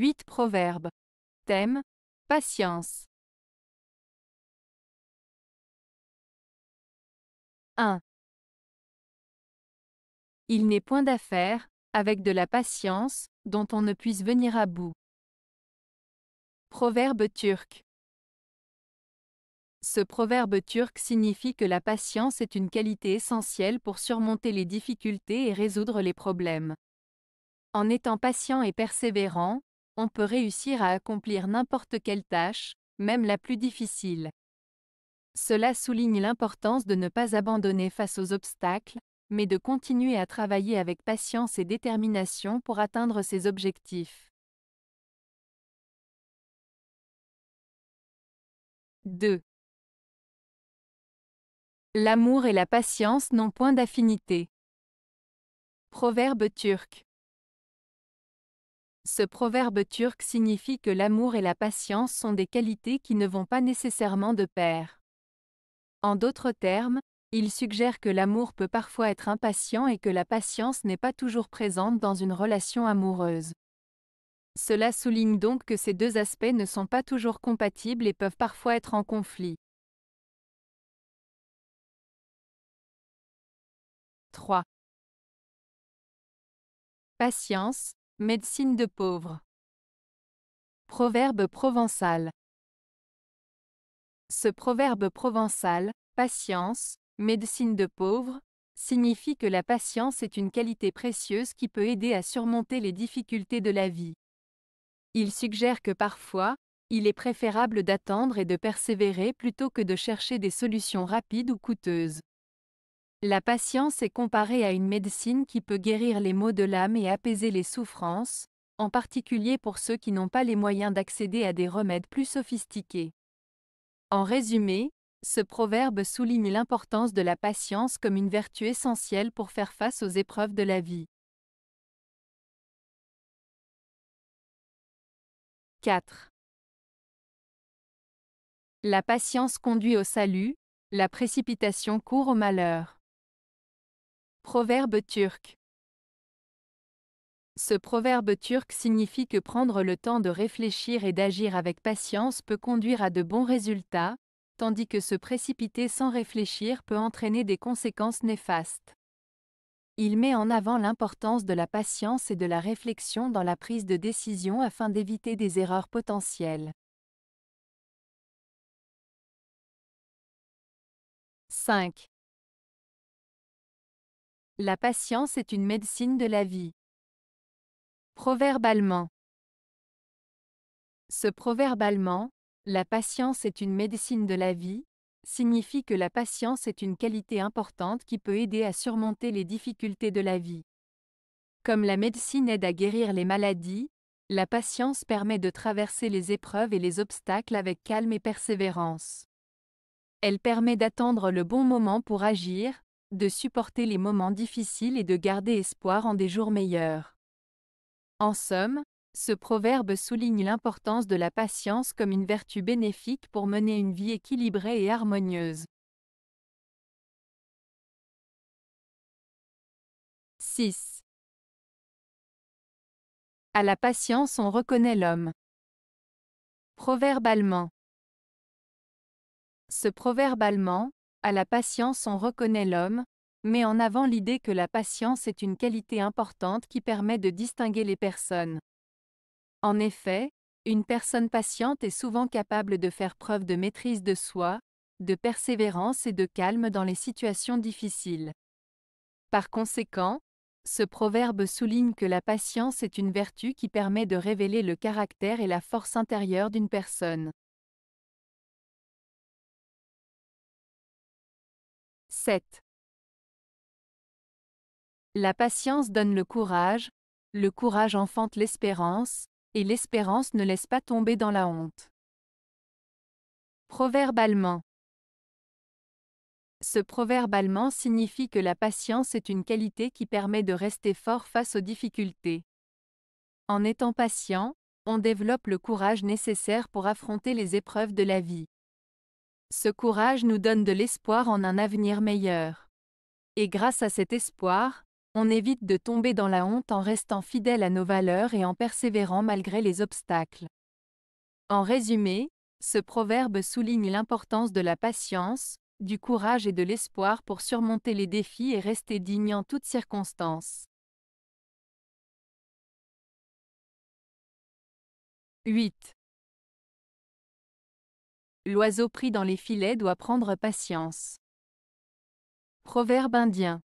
8 Proverbes. Thème Patience. 1. Il n'est point d'affaire, avec de la patience, dont on ne puisse venir à bout. Proverbe turc. Ce proverbe turc signifie que la patience est une qualité essentielle pour surmonter les difficultés et résoudre les problèmes. En étant patient et persévérant, on peut réussir à accomplir n'importe quelle tâche, même la plus difficile. Cela souligne l'importance de ne pas abandonner face aux obstacles, mais de continuer à travailler avec patience et détermination pour atteindre ses objectifs. 2. L'amour et la patience n'ont point d'affinité. Proverbe turc. Ce proverbe turc signifie que l'amour et la patience sont des qualités qui ne vont pas nécessairement de pair. En d'autres termes, il suggère que l'amour peut parfois être impatient et que la patience n'est pas toujours présente dans une relation amoureuse. Cela souligne donc que ces deux aspects ne sont pas toujours compatibles et peuvent parfois être en conflit. 3. Patience, Médecine de pauvre. Proverbe provençal. Ce proverbe provençal, patience, médecine de pauvre, signifie que la patience est une qualité précieuse qui peut aider à surmonter les difficultés de la vie. Il suggère que parfois, il est préférable d'attendre et de persévérer plutôt que de chercher des solutions rapides ou coûteuses. La patience est comparée à une médecine qui peut guérir les maux de l'âme et apaiser les souffrances, en particulier pour ceux qui n'ont pas les moyens d'accéder à des remèdes plus sophistiqués. En résumé, ce proverbe souligne l'importance de la patience comme une vertu essentielle pour faire face aux épreuves de la vie. 4. La patience conduit au salut, la précipitation court au malheur. Proverbe turc. Ce proverbe turc signifie que prendre le temps de réfléchir et d'agir avec patience peut conduire à de bons résultats, tandis que se précipiter sans réfléchir peut entraîner des conséquences néfastes. Il met en avant l'importance de la patience et de la réflexion dans la prise de décision afin d'éviter des erreurs potentielles. 5. La patience est une médecine de la vie. Proverbe Ce proverbe allemand, la patience est une médecine de la vie, signifie que la patience est une qualité importante qui peut aider à surmonter les difficultés de la vie. Comme la médecine aide à guérir les maladies, la patience permet de traverser les épreuves et les obstacles avec calme et persévérance. Elle permet d'attendre le bon moment pour agir, de supporter les moments difficiles et de garder espoir en des jours meilleurs. En somme, ce proverbe souligne l'importance de la patience comme une vertu bénéfique pour mener une vie équilibrée et harmonieuse. 6. À la patience on reconnaît l'homme. Proverbe allemand. Ce proverbe allemand, à la patience on reconnaît l'homme, mais en avant l'idée que la patience est une qualité importante qui permet de distinguer les personnes. En effet, une personne patiente est souvent capable de faire preuve de maîtrise de soi, de persévérance et de calme dans les situations difficiles. Par conséquent, ce proverbe souligne que la patience est une vertu qui permet de révéler le caractère et la force intérieure d'une personne. 7. La patience donne le courage, le courage enfante l'espérance, et l'espérance ne laisse pas tomber dans la honte. Proverbe allemand. Ce proverbe allemand signifie que la patience est une qualité qui permet de rester fort face aux difficultés. En étant patient, on développe le courage nécessaire pour affronter les épreuves de la vie. Ce courage nous donne de l'espoir en un avenir meilleur. Et grâce à cet espoir, on évite de tomber dans la honte en restant fidèle à nos valeurs et en persévérant malgré les obstacles. En résumé, ce proverbe souligne l'importance de la patience, du courage et de l'espoir pour surmonter les défis et rester digne en toutes circonstances. 8. L'oiseau pris dans les filets doit prendre patience. Proverbe indien.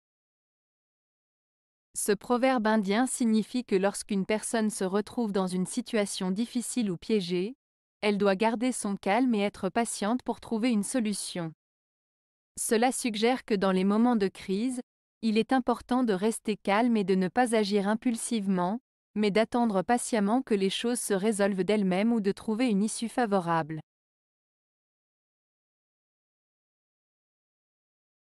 Ce proverbe indien signifie que lorsqu'une personne se retrouve dans une situation difficile ou piégée, elle doit garder son calme et être patiente pour trouver une solution. Cela suggère que dans les moments de crise, il est important de rester calme et de ne pas agir impulsivement, mais d'attendre patiemment que les choses se résolvent d'elles-mêmes ou de trouver une issue favorable.